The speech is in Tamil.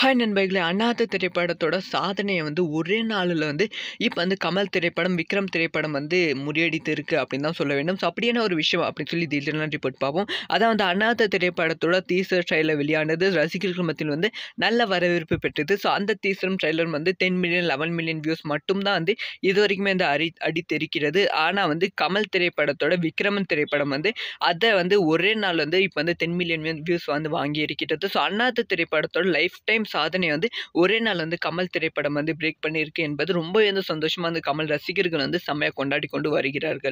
ஹாய் நண்பர்களே அண்ணாத்த திரைப்படத்தோட சாதனையை வந்து ஒரே நாளில் வந்து இப்போ வந்து கமல் திரைப்படம் விக்ரம் திரைப்படம் வந்து முறியடித்து இருக்குது அப்படின்னு தான் சொல்ல வேண்டும் ஸோ அப்படியான ஒரு விஷயம் அப்படின்னு சொல்லி டீட்டெயிலாக ரிப்போர்ட் பார்ப்போம் அதான் வந்து அண்ணாத்த திரைப்படத்தோட தீசர் ட்ரைலர் வெளியானது ரசிகர்கள் மத்தியில் வந்து நல்ல வரவேற்பு பெற்றது ஸோ அந்த டீசரும் ட்ரைலர் வந்து ten million eleven million views மட்டும்தான் வந்து இது வரைக்குமே வந்து அடி அடித்தெரிக்கிறது ஆனால் வந்து கமல் திரைப்படத்தோட விக்ரமன் திரைப்படம் வந்து அதை வந்து ஒரே நாள் வந்து இப்போ வந்து டென் மில்லியன் வியூஸ் வந்து வாங்கி இருக்கிறது ஸோ அண்ணாத்த திரைப்படத்தோட லைஃப் டைம் சாதனையை வந்து ஒரே நாள் வந்து கமல் திரைப்படம் வந்து பிரேக் பண்ணியிருக்கு என்பது ரொம்ப வந்து சந்தோஷமாக வந்து கமல் ரசிகர்கள் வந்து செம்மையாக கொண்டாடி கொண்டு வருகிறார்கள்